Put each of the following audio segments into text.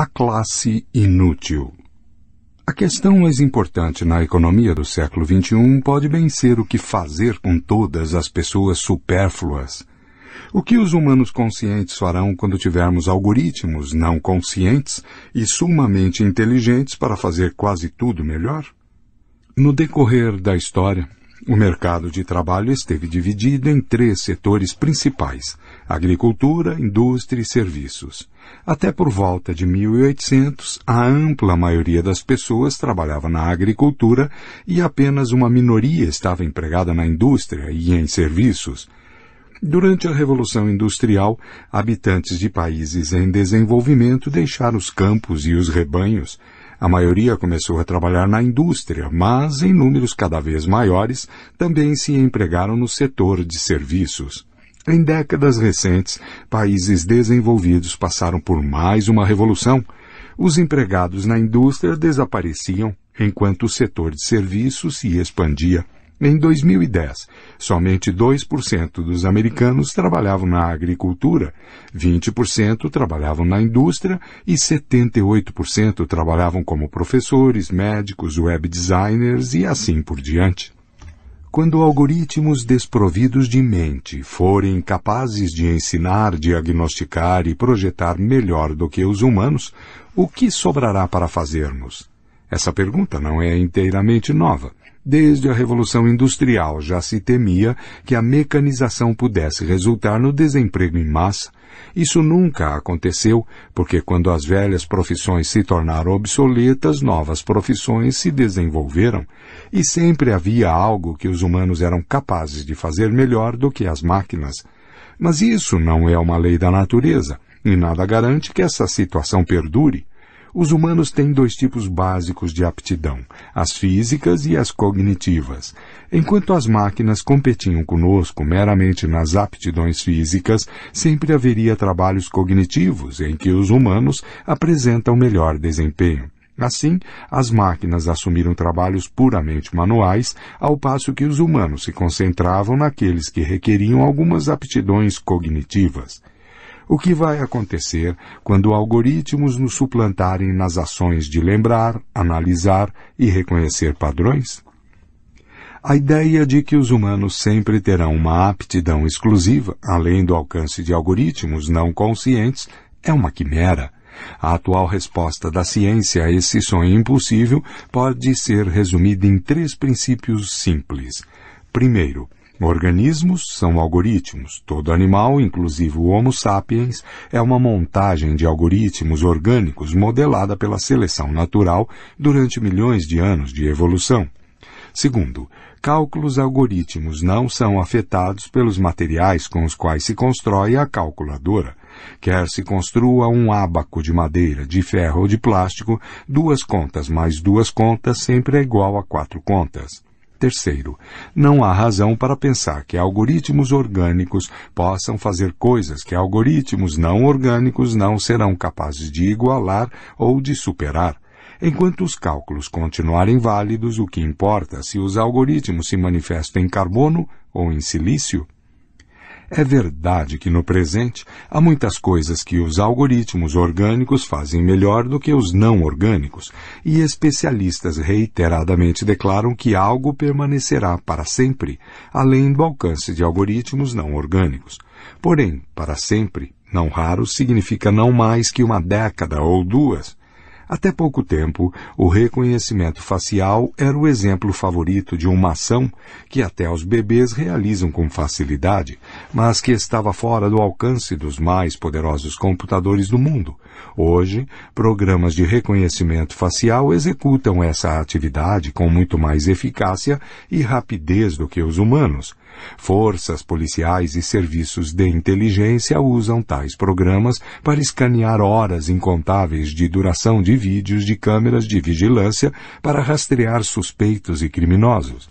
a classe inútil. A questão mais importante na economia do século XXI pode bem ser o que fazer com todas as pessoas supérfluas. O que os humanos conscientes farão quando tivermos algoritmos não conscientes e sumamente inteligentes para fazer quase tudo melhor? No decorrer da história, o mercado de trabalho esteve dividido em três setores principais: agricultura, indústria e serviços. Até por volta de 1800, a ampla maioria das pessoas trabalhava na agricultura e apenas uma minoria estava empregada na indústria e em serviços. Durante a Revolução Industrial, habitantes de países em desenvolvimento deixaram os campos e os rebanhos a maioria começou a trabalhar na indústria, mas em números cada vez maiores também se empregaram no setor de serviços. Em décadas recentes, países desenvolvidos passaram por mais uma revolução. Os empregados na indústria desapareciam enquanto o setor de serviços se expandia. Em 2010, somente 2% dos americanos trabalhavam na agricultura, 20% trabalhavam na indústria e 78% trabalhavam como professores, médicos, web designers e assim por diante. Quando algoritmos desprovidos de mente forem capazes de ensinar, diagnosticar e projetar melhor do que os humanos, o que sobrará para fazermos? Essa pergunta não é inteiramente nova. Desde a Revolução Industrial já se temia que a mecanização pudesse resultar no desemprego em massa. Isso nunca aconteceu, porque quando as velhas profissões se tornaram obsoletas, novas profissões se desenvolveram, e sempre havia algo que os humanos eram capazes de fazer melhor do que as máquinas. Mas isso não é uma lei da natureza, e nada garante que essa situação perdure. Os humanos têm dois tipos básicos de aptidão, as físicas e as cognitivas. Enquanto as máquinas competiam conosco meramente nas aptidões físicas, sempre haveria trabalhos cognitivos em que os humanos apresentam melhor desempenho. Assim, as máquinas assumiram trabalhos puramente manuais, ao passo que os humanos se concentravam naqueles que requeriam algumas aptidões cognitivas. O que vai acontecer quando algoritmos nos suplantarem nas ações de lembrar, analisar e reconhecer padrões? A ideia de que os humanos sempre terão uma aptidão exclusiva, além do alcance de algoritmos não conscientes, é uma quimera. A atual resposta da ciência a esse sonho impossível pode ser resumida em três princípios simples. Primeiro, Organismos são algoritmos. Todo animal, inclusive o Homo sapiens, é uma montagem de algoritmos orgânicos modelada pela seleção natural durante milhões de anos de evolução. Segundo, cálculos algoritmos não são afetados pelos materiais com os quais se constrói a calculadora. Quer se construa um ábaco de madeira, de ferro ou de plástico, duas contas mais duas contas sempre é igual a quatro contas. Terceiro, não há razão para pensar que algoritmos orgânicos possam fazer coisas que algoritmos não orgânicos não serão capazes de igualar ou de superar. Enquanto os cálculos continuarem válidos, o que importa é se os algoritmos se manifestam em carbono ou em silício? É verdade que no presente há muitas coisas que os algoritmos orgânicos fazem melhor do que os não orgânicos, e especialistas reiteradamente declaram que algo permanecerá para sempre, além do alcance de algoritmos não orgânicos. Porém, para sempre, não raro significa não mais que uma década ou duas. Até pouco tempo, o reconhecimento facial era o exemplo favorito de uma ação que até os bebês realizam com facilidade, mas que estava fora do alcance dos mais poderosos computadores do mundo. Hoje, programas de reconhecimento facial executam essa atividade com muito mais eficácia e rapidez do que os humanos. Forças policiais e serviços de inteligência usam tais programas para escanear horas incontáveis de duração de vídeos de câmeras de vigilância para rastrear suspeitos e criminosos.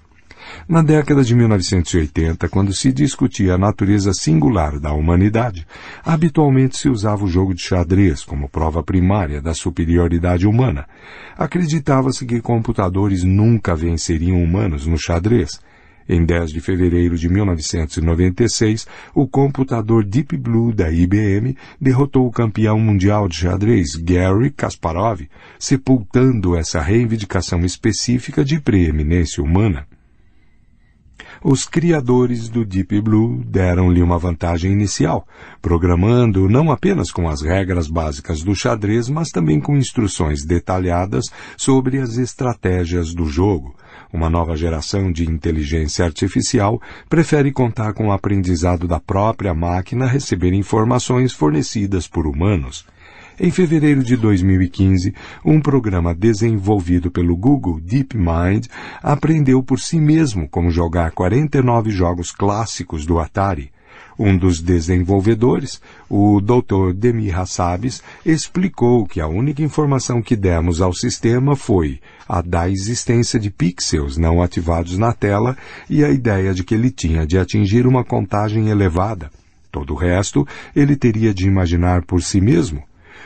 Na década de 1980, quando se discutia a natureza singular da humanidade, habitualmente se usava o jogo de xadrez como prova primária da superioridade humana. Acreditava-se que computadores nunca venceriam humanos no xadrez, em 10 de fevereiro de 1996, o computador Deep Blue da IBM derrotou o campeão mundial de xadrez Gary Kasparov, sepultando essa reivindicação específica de preeminência humana. Os criadores do Deep Blue deram-lhe uma vantagem inicial, programando não apenas com as regras básicas do xadrez, mas também com instruções detalhadas sobre as estratégias do jogo. Uma nova geração de inteligência artificial prefere contar com o aprendizado da própria máquina receber informações fornecidas por humanos. Em fevereiro de 2015, um programa desenvolvido pelo Google DeepMind aprendeu por si mesmo como jogar 49 jogos clássicos do Atari. Um dos desenvolvedores, o Dr. Demi Hassabis, explicou que a única informação que demos ao sistema foi a da existência de pixels não ativados na tela e a ideia de que ele tinha de atingir uma contagem elevada. Todo o resto ele teria de imaginar por si mesmo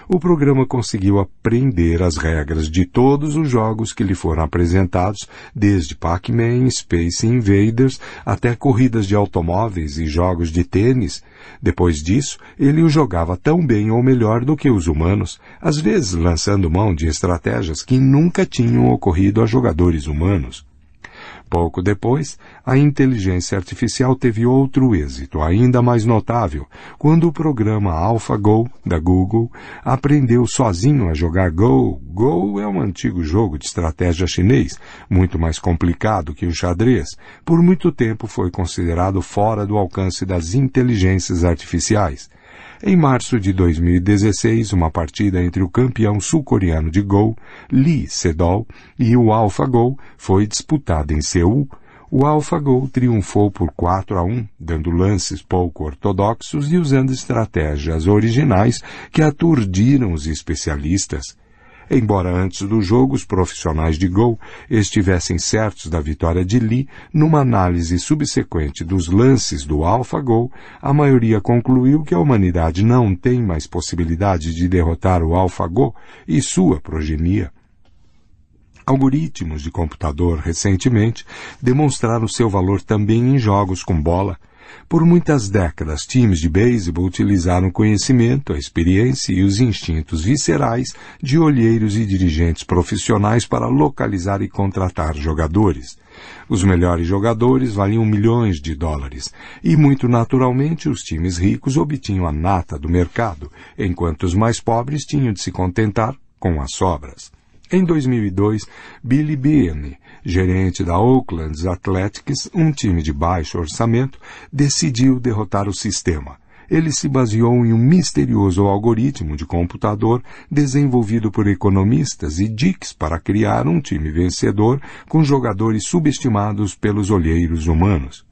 o programa conseguiu aprender as regras de todos os jogos que lhe foram apresentados, desde Pac-Man, Space Invaders, até corridas de automóveis e jogos de tênis. Depois disso, ele o jogava tão bem ou melhor do que os humanos, às vezes lançando mão de estratégias que nunca tinham ocorrido a jogadores humanos. Pouco depois, a inteligência artificial teve outro êxito ainda mais notável quando o programa AlphaGo da Google aprendeu sozinho a jogar Go. Go é um antigo jogo de estratégia chinês, muito mais complicado que o xadrez. Por muito tempo foi considerado fora do alcance das inteligências artificiais. Em março de 2016, uma partida entre o campeão sul-coreano de gol, Lee Sedol, e o AlphaGo foi disputada em Seul. O AlphaGo triunfou por 4 a 1, dando lances pouco ortodoxos e usando estratégias originais que aturdiram os especialistas embora antes do jogo os profissionais de gol estivessem certos da vitória de Lee, numa análise subsequente dos lances do AlphaGo, a maioria concluiu que a humanidade não tem mais possibilidade de derrotar o AlphaGo e sua progenia. Algoritmos de computador recentemente demonstraram seu valor também em jogos com bola, por muitas décadas, times de beisebol utilizaram o conhecimento, a experiência e os instintos viscerais de olheiros e dirigentes profissionais para localizar e contratar jogadores. Os melhores jogadores valiam milhões de dólares e, muito naturalmente, os times ricos obtinham a nata do mercado, enquanto os mais pobres tinham de se contentar com as sobras. Em 2002, Billy Beane, gerente da Oakland Athletics, um time de baixo orçamento, decidiu derrotar o sistema ele se baseou em um misterioso algoritmo de computador desenvolvido por economistas e dicks para criar um time vencedor com jogadores subestimados pelos olheiros humanos.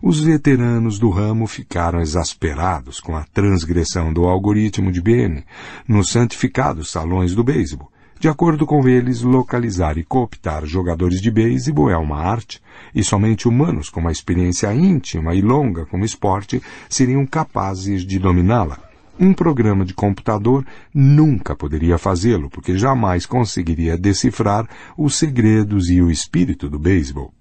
Os veteranos do ramo ficaram exasperados com a transgressão do algoritmo de Beane nos santificados salões do beisebol de acordo com eles, localizar e cooptar jogadores de beisebol é uma arte, e somente humanos com uma experiência íntima e longa como esporte seriam capazes de dominá-la. Um programa de computador nunca poderia fazê-lo, porque jamais conseguiria decifrar os segredos e o espírito do beisebol.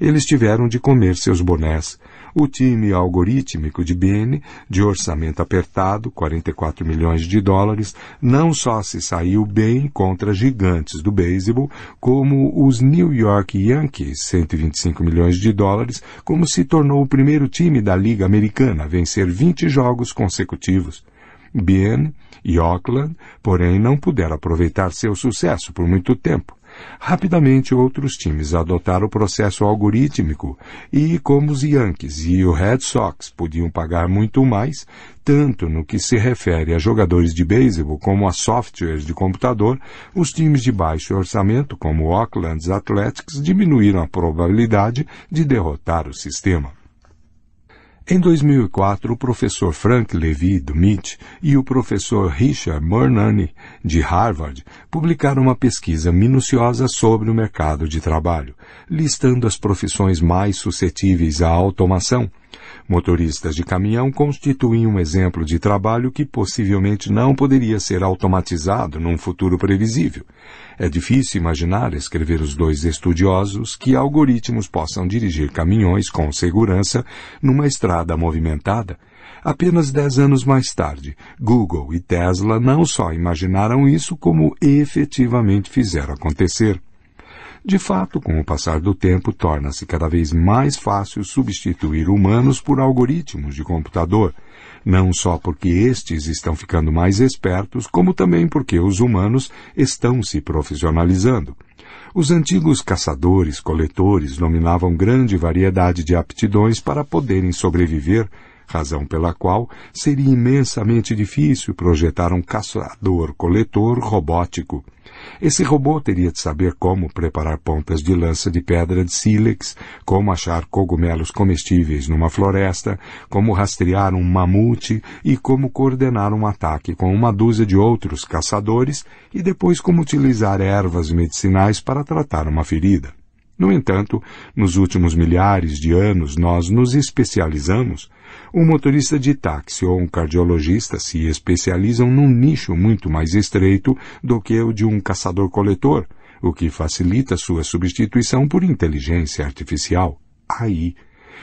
Eles tiveram de comer seus bonés, o time algorítmico de BN, de orçamento apertado, 44 milhões de dólares, não só se saiu bem contra gigantes do beisebol, como os New York Yankees, 125 milhões de dólares, como se tornou o primeiro time da Liga Americana a vencer 20 jogos consecutivos. Bien e Oakland, porém, não puderam aproveitar seu sucesso por muito tempo. Rapidamente, outros times adotaram o processo algorítmico e, como os Yankees e o Red Sox podiam pagar muito mais, tanto no que se refere a jogadores de beisebol como a softwares de computador, os times de baixo orçamento, como o Oakland Athletics, diminuíram a probabilidade de derrotar o sistema. Em 2004, o professor Frank Levy, do MIT, e o professor Richard Murnane de Harvard, publicaram uma pesquisa minuciosa sobre o mercado de trabalho, listando as profissões mais suscetíveis à automação Motoristas de caminhão constituem um exemplo de trabalho que possivelmente não poderia ser automatizado num futuro previsível. É difícil imaginar, escrever os dois estudiosos, que algoritmos possam dirigir caminhões com segurança numa estrada movimentada. Apenas dez anos mais tarde, Google e Tesla não só imaginaram isso, como efetivamente fizeram acontecer. De fato, com o passar do tempo, torna-se cada vez mais fácil substituir humanos por algoritmos de computador, não só porque estes estão ficando mais espertos, como também porque os humanos estão se profissionalizando. Os antigos caçadores, coletores dominavam grande variedade de aptidões para poderem sobreviver razão pela qual seria imensamente difícil projetar um caçador-coletor robótico. Esse robô teria de saber como preparar pontas de lança de pedra de sílex, como achar cogumelos comestíveis numa floresta, como rastrear um mamute e como coordenar um ataque com uma dúzia de outros caçadores e depois como utilizar ervas medicinais para tratar uma ferida. No entanto, nos últimos milhares de anos nós nos especializamos um motorista de táxi ou um cardiologista se especializam num nicho muito mais estreito do que o de um caçador-coletor, o que facilita sua substituição por inteligência artificial, Aí,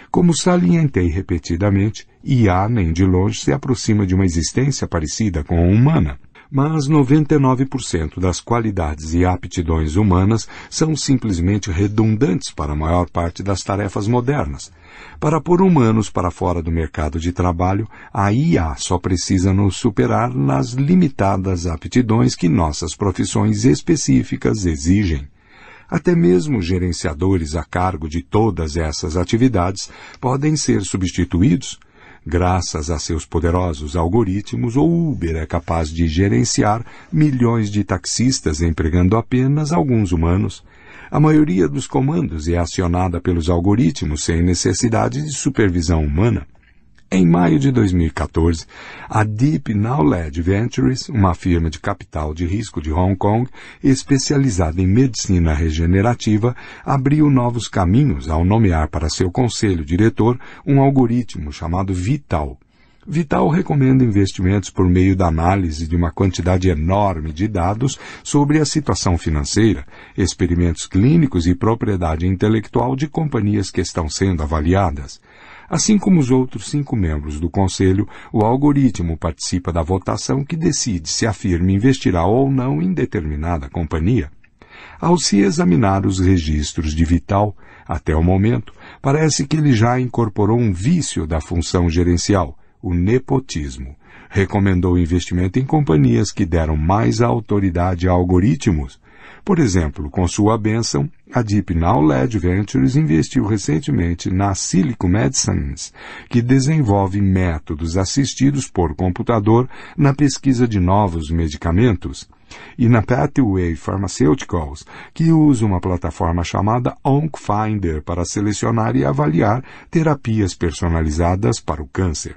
Como salientei repetidamente, IA nem de longe se aproxima de uma existência parecida com a humana mas 99% das qualidades e aptidões humanas são simplesmente redundantes para a maior parte das tarefas modernas, para pôr humanos para fora do mercado de trabalho, a IA só precisa nos superar nas limitadas aptidões que nossas profissões específicas exigem. Até mesmo gerenciadores a cargo de todas essas atividades podem ser substituídos graças a seus poderosos algoritmos, o Uber é capaz de gerenciar milhões de taxistas empregando apenas alguns humanos. A maioria dos comandos é acionada pelos algoritmos sem necessidade de supervisão humana. Em maio de 2014, a Deep Knowledge Ventures, uma firma de capital de risco de Hong Kong especializada em medicina regenerativa, abriu novos caminhos ao nomear para seu conselho diretor um algoritmo chamado Vital, Vital recomenda investimentos por meio da análise de uma quantidade enorme de dados sobre a situação financeira, experimentos clínicos e propriedade intelectual de companhias que estão sendo avaliadas. Assim como os outros cinco membros do Conselho, o algoritmo participa da votação que decide se a firma investirá ou não em determinada companhia. Ao se examinar os registros de Vital, até o momento, parece que ele já incorporou um vício da função gerencial, o nepotismo. Recomendou investimento em companhias que deram mais autoridade a algoritmos. Por exemplo, com sua bênção, a Deep Now LED Ventures investiu recentemente na Silico Medicines, que desenvolve métodos assistidos por computador na pesquisa de novos medicamentos, e na Pathway Pharmaceuticals, que usa uma plataforma chamada OncFinder para selecionar e avaliar terapias personalizadas para o câncer.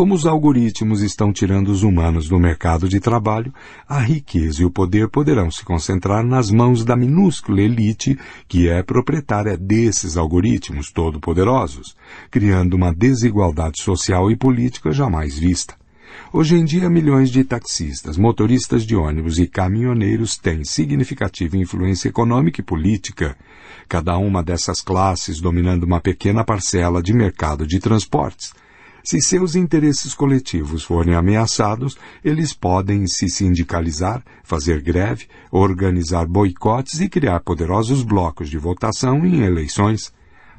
Como os algoritmos estão tirando os humanos do mercado de trabalho, a riqueza e o poder poderão se concentrar nas mãos da minúscula elite que é proprietária desses algoritmos todo-poderosos, criando uma desigualdade social e política jamais vista. Hoje em dia, milhões de taxistas, motoristas de ônibus e caminhoneiros têm significativa influência econômica e política, cada uma dessas classes dominando uma pequena parcela de mercado de transportes se seus interesses coletivos forem ameaçados, eles podem se sindicalizar, fazer greve, organizar boicotes e criar poderosos blocos de votação em eleições.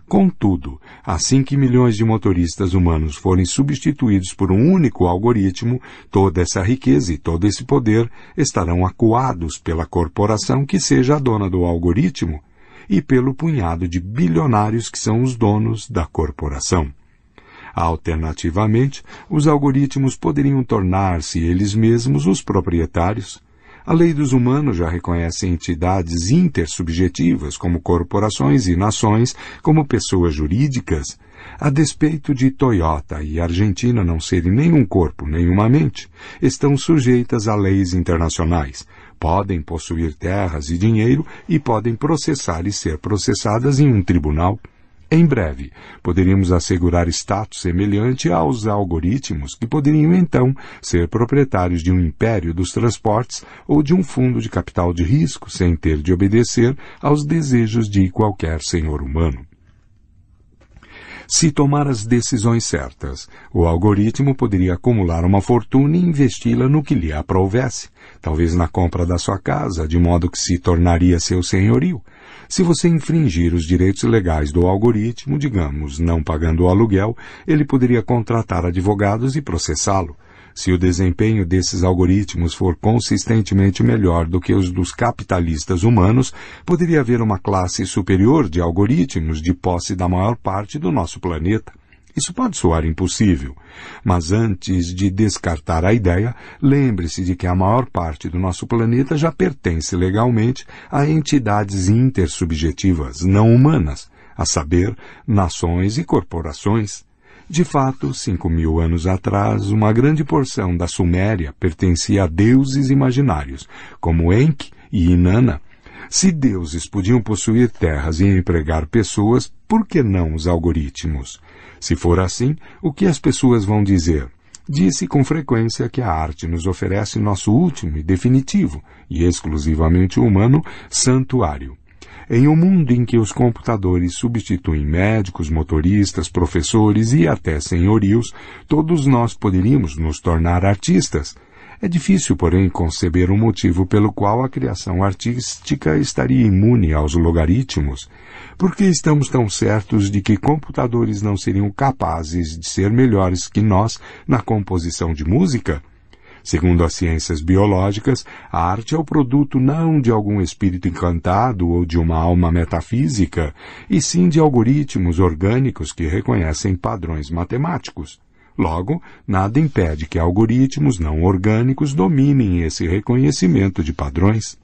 Contudo, assim que milhões de motoristas humanos forem substituídos por um único algoritmo, toda essa riqueza e todo esse poder estarão acuados pela corporação que seja a dona do algoritmo e pelo punhado de bilionários que são os donos da corporação. Alternativamente, os algoritmos poderiam tornar-se eles mesmos os proprietários. A lei dos humanos já reconhece entidades intersubjetivas, como corporações e nações, como pessoas jurídicas, a despeito de Toyota e Argentina não serem nenhum corpo, nenhuma mente, estão sujeitas a leis internacionais. Podem possuir terras e dinheiro e podem processar e ser processadas em um tribunal. Em breve, poderíamos assegurar status semelhante aos algoritmos que poderiam então ser proprietários de um império dos transportes ou de um fundo de capital de risco sem ter de obedecer aos desejos de qualquer senhor humano. Se tomar as decisões certas, o algoritmo poderia acumular uma fortuna e investi-la no que lhe aprouvesse, talvez na compra da sua casa, de modo que se tornaria seu senhorio, se você infringir os direitos legais do algoritmo, digamos, não pagando o aluguel, ele poderia contratar advogados e processá-lo. Se o desempenho desses algoritmos for consistentemente melhor do que os dos capitalistas humanos, poderia haver uma classe superior de algoritmos de posse da maior parte do nosso planeta. Isso pode soar impossível, mas antes de descartar a ideia, lembre-se de que a maior parte do nosso planeta já pertence legalmente a entidades intersubjetivas não humanas, a saber, nações e corporações. De fato, cinco mil anos atrás, uma grande porção da Suméria pertencia a deuses imaginários, como Enki e Inanna. Se deuses podiam possuir terras e empregar pessoas, por que não os algoritmos? Se for assim, o que as pessoas vão dizer? Diz-se com frequência que a arte nos oferece nosso último e definitivo, e exclusivamente humano, santuário. Em um mundo em que os computadores substituem médicos, motoristas, professores e até senhorios, todos nós poderíamos nos tornar artistas, é difícil, porém, conceber um motivo pelo qual a criação artística estaria imune aos logaritmos, porque estamos tão certos de que computadores não seriam capazes de ser melhores que nós na composição de música? Segundo as ciências biológicas, a arte é o produto não de algum espírito encantado ou de uma alma metafísica, e sim de algoritmos orgânicos que reconhecem padrões matemáticos. Logo, nada impede que algoritmos não orgânicos dominem esse reconhecimento de padrões.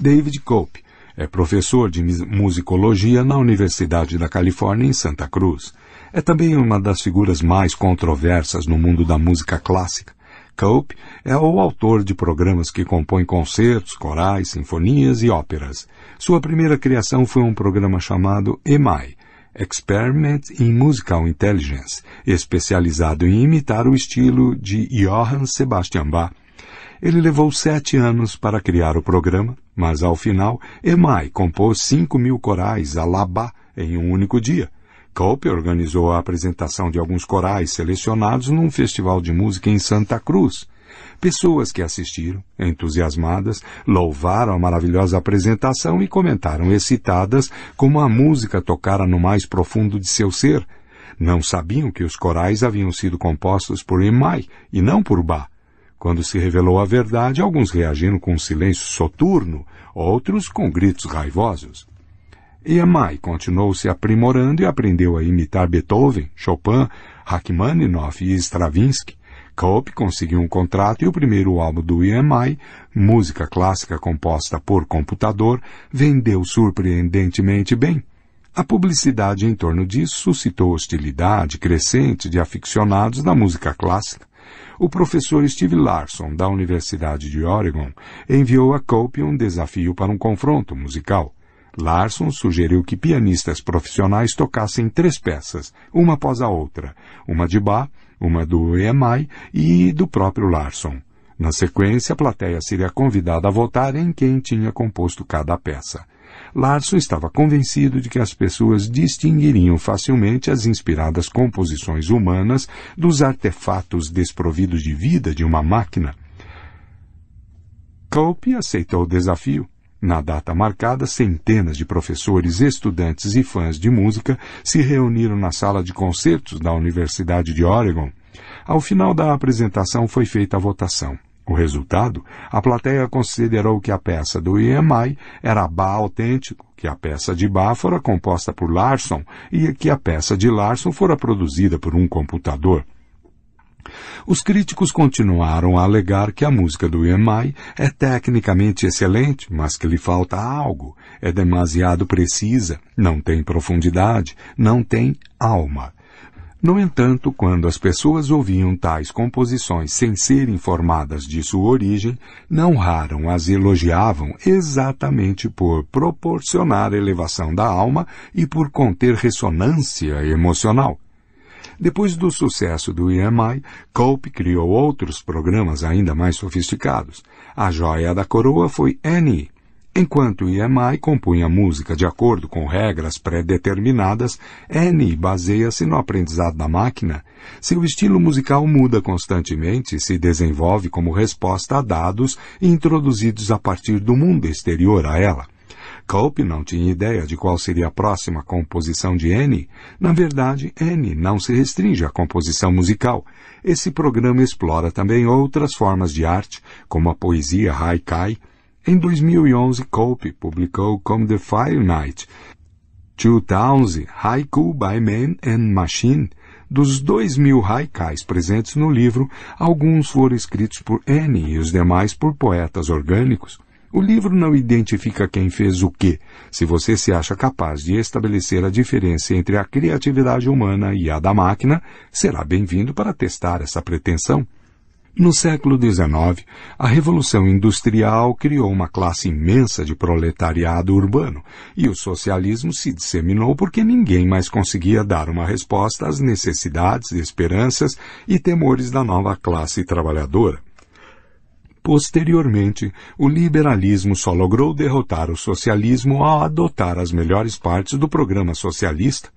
David Cope é professor de musicologia na Universidade da Califórnia, em Santa Cruz. É também uma das figuras mais controversas no mundo da música clássica. Cope é o autor de programas que compõem concertos, corais, sinfonias e óperas. Sua primeira criação foi um programa chamado EMAI, Experiment in Musical Intelligence, especializado em imitar o estilo de Johann Sebastian Bach. Ele levou sete anos para criar o programa, mas ao final, Emai compôs cinco mil corais a Labá em um único dia. Cope organizou a apresentação de alguns corais selecionados num festival de música em Santa Cruz. Pessoas que assistiram, entusiasmadas, louvaram a maravilhosa apresentação e comentaram excitadas como a música tocara no mais profundo de seu ser. Não sabiam que os corais haviam sido compostos por Imai e não por Ba. Quando se revelou a verdade, alguns reagiram com um silêncio soturno, outros com gritos raivosos. Iamai continuou se aprimorando e aprendeu a imitar Beethoven, Chopin, Rachmaninoff e Stravinsky. Cope conseguiu um contrato e o primeiro álbum do EMI, música clássica composta por computador, vendeu surpreendentemente bem. A publicidade em torno disso suscitou hostilidade crescente de aficionados da música clássica. O professor Steve Larson, da Universidade de Oregon, enviou a Cope um desafio para um confronto musical. Larson sugeriu que pianistas profissionais tocassem três peças, uma após a outra, uma de Bach, uma do EMI e do próprio Larson. Na sequência, a plateia seria convidada a votar em quem tinha composto cada peça. Larson estava convencido de que as pessoas distinguiriam facilmente as inspiradas composições humanas dos artefatos desprovidos de vida de uma máquina. Cope aceitou o desafio. Na data marcada, centenas de professores, estudantes e fãs de música se reuniram na sala de concertos da Universidade de Oregon. Ao final da apresentação foi feita a votação. O resultado? A plateia considerou que a peça do EMI era Bá autêntico, que a peça de Bá fora composta por Larson e que a peça de Larson fora produzida por um computador. Os críticos continuaram a alegar que a música do EMI é tecnicamente excelente, mas que lhe falta algo, é demasiado precisa, não tem profundidade, não tem alma. No entanto, quando as pessoas ouviam tais composições sem ser informadas de sua origem, não raro as elogiavam exatamente por proporcionar elevação da alma e por conter ressonância emocional. Depois do sucesso do EMI, Cope criou outros programas ainda mais sofisticados. A joia da coroa foi Annie. Enquanto EMI compunha música de acordo com regras pré-determinadas, Annie baseia-se no aprendizado da máquina. Seu estilo musical muda constantemente e se desenvolve como resposta a dados introduzidos a partir do mundo exterior a ela. Cope não tinha ideia de qual seria a próxima composição de N. Na verdade, N não se restringe à composição musical. Esse programa explora também outras formas de arte, como a poesia haikai. Em 2011, Cope publicou Come the Fire Night, Two Towns, Haiku by Man and Machine. Dos dois mil haikais presentes no livro, alguns foram escritos por N e os demais por poetas orgânicos. O livro não identifica quem fez o quê. Se você se acha capaz de estabelecer a diferença entre a criatividade humana e a da máquina, será bem-vindo para testar essa pretensão. No século XIX, a Revolução Industrial criou uma classe imensa de proletariado urbano e o socialismo se disseminou porque ninguém mais conseguia dar uma resposta às necessidades, esperanças e temores da nova classe trabalhadora. Posteriormente, o liberalismo só logrou derrotar o socialismo ao adotar as melhores partes do programa socialista.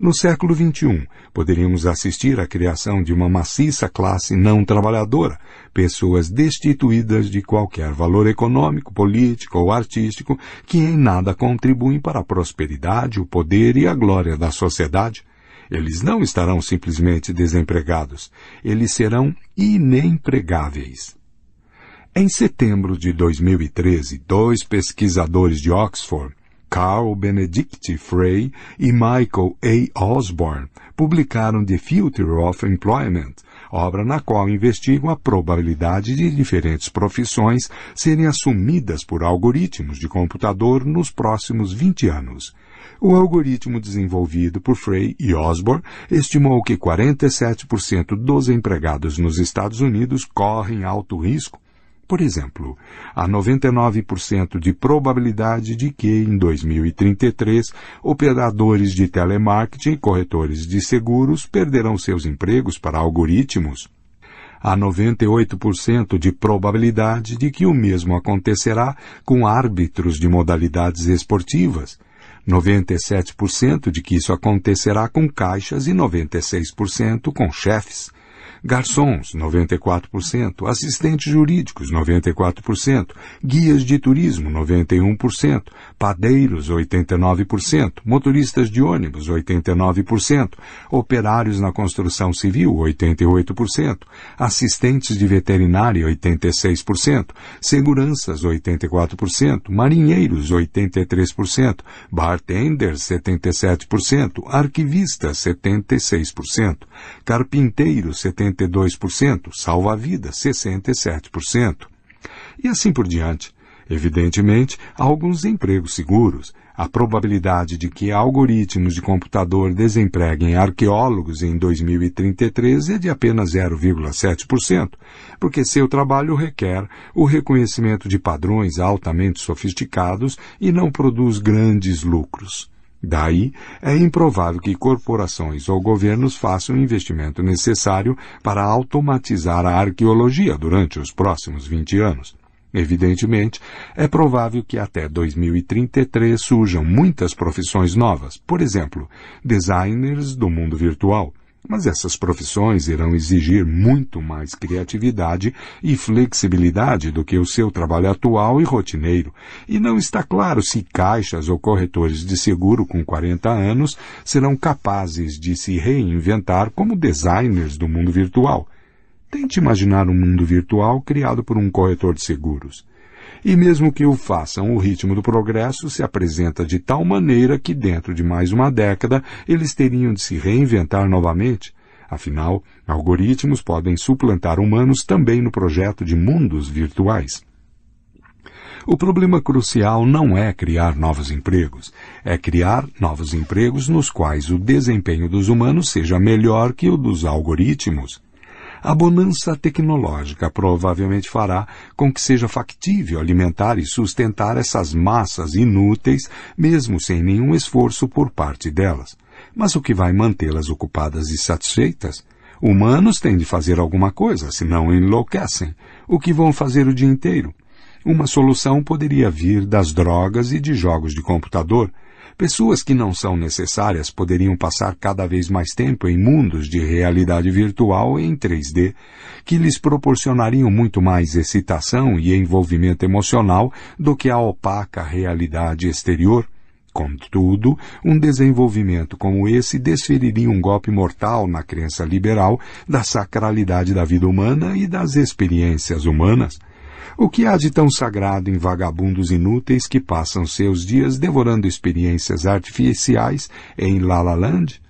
No século XXI, poderíamos assistir à criação de uma maciça classe não trabalhadora, pessoas destituídas de qualquer valor econômico, político ou artístico que em nada contribuem para a prosperidade, o poder e a glória da sociedade. Eles não estarão simplesmente desempregados, eles serão inempregáveis. Em setembro de 2013, dois pesquisadores de Oxford, Carl Benedict Frey e Michael A. Osborne, publicaram The Future of Employment, obra na qual investigam a probabilidade de diferentes profissões serem assumidas por algoritmos de computador nos próximos 20 anos. O algoritmo desenvolvido por Frey e Osborne estimou que 47% dos empregados nos Estados Unidos correm alto risco por exemplo, há 99% de probabilidade de que, em 2033, operadores de telemarketing e corretores de seguros perderão seus empregos para algoritmos. Há 98% de probabilidade de que o mesmo acontecerá com árbitros de modalidades esportivas. 97% de que isso acontecerá com caixas e 96% com chefes garçons, 94%, assistentes jurídicos, 94%, guias de turismo, 91%, padeiros 89%, motoristas de ônibus 89%, operários na construção civil 88%, assistentes de veterinária 86%, seguranças 84%, marinheiros 83%, bartenders 77%, arquivistas 76%, carpinteiros 72%, salva-vidas 67%. E assim por diante. Evidentemente, há alguns empregos seguros. A probabilidade de que algoritmos de computador desempreguem arqueólogos em 2033 é de apenas 0,7%, porque seu trabalho requer o reconhecimento de padrões altamente sofisticados e não produz grandes lucros. Daí, é improvável que corporações ou governos façam o investimento necessário para automatizar a arqueologia durante os próximos 20 anos. Evidentemente, é provável que até 2033 surjam muitas profissões novas, por exemplo, designers do mundo virtual. Mas essas profissões irão exigir muito mais criatividade e flexibilidade do que o seu trabalho atual e rotineiro, e não está claro se caixas ou corretores de seguro com 40 anos serão capazes de se reinventar como designers do mundo virtual, Tente imaginar um mundo virtual criado por um corretor de seguros. E mesmo que o façam, o ritmo do progresso se apresenta de tal maneira que dentro de mais uma década eles teriam de se reinventar novamente. Afinal, algoritmos podem suplantar humanos também no projeto de mundos virtuais. O problema crucial não é criar novos empregos, é criar novos empregos nos quais o desempenho dos humanos seja melhor que o dos algoritmos. A bonança tecnológica provavelmente fará com que seja factível alimentar e sustentar essas massas inúteis, mesmo sem nenhum esforço por parte delas. Mas o que vai mantê-las ocupadas e satisfeitas? Humanos têm de fazer alguma coisa, senão enlouquecem. O que vão fazer o dia inteiro? Uma solução poderia vir das drogas e de jogos de computador. Pessoas que não são necessárias poderiam passar cada vez mais tempo em mundos de realidade virtual em 3D, que lhes proporcionariam muito mais excitação e envolvimento emocional do que a opaca realidade exterior. Contudo, um desenvolvimento como esse desferiria um golpe mortal na crença liberal da sacralidade da vida humana e das experiências humanas. O que há de tão sagrado em vagabundos inúteis que passam seus dias devorando experiências artificiais em La La Land?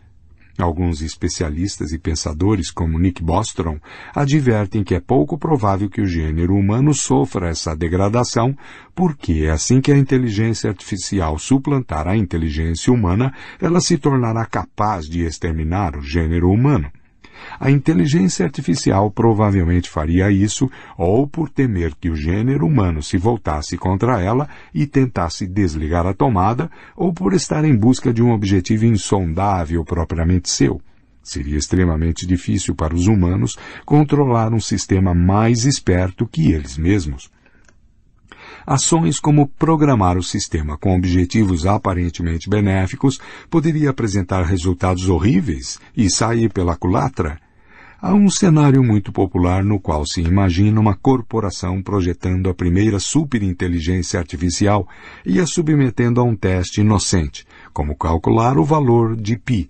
Alguns especialistas e pensadores, como Nick Bostrom, advertem que é pouco provável que o gênero humano sofra essa degradação, porque assim que a inteligência artificial suplantar a inteligência humana, ela se tornará capaz de exterminar o gênero humano. A inteligência artificial provavelmente faria isso ou por temer que o gênero humano se voltasse contra ela e tentasse desligar a tomada, ou por estar em busca de um objetivo insondável propriamente seu. Seria extremamente difícil para os humanos controlar um sistema mais esperto que eles mesmos. Ações como programar o sistema com objetivos aparentemente benéficos poderia apresentar resultados horríveis e sair pela culatra. Há um cenário muito popular no qual se imagina uma corporação projetando a primeira superinteligência artificial e a submetendo a um teste inocente, como calcular o valor de pi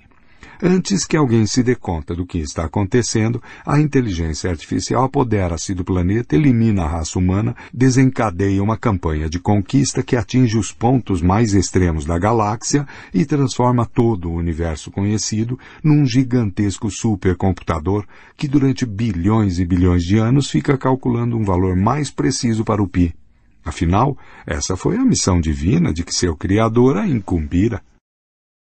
Antes que alguém se dê conta do que está acontecendo, a inteligência artificial apodera-se do planeta, elimina a raça humana, desencadeia uma campanha de conquista que atinge os pontos mais extremos da galáxia e transforma todo o universo conhecido num gigantesco supercomputador que durante bilhões e bilhões de anos fica calculando um valor mais preciso para o pi. Afinal, essa foi a missão divina de que seu Criador a incumbira.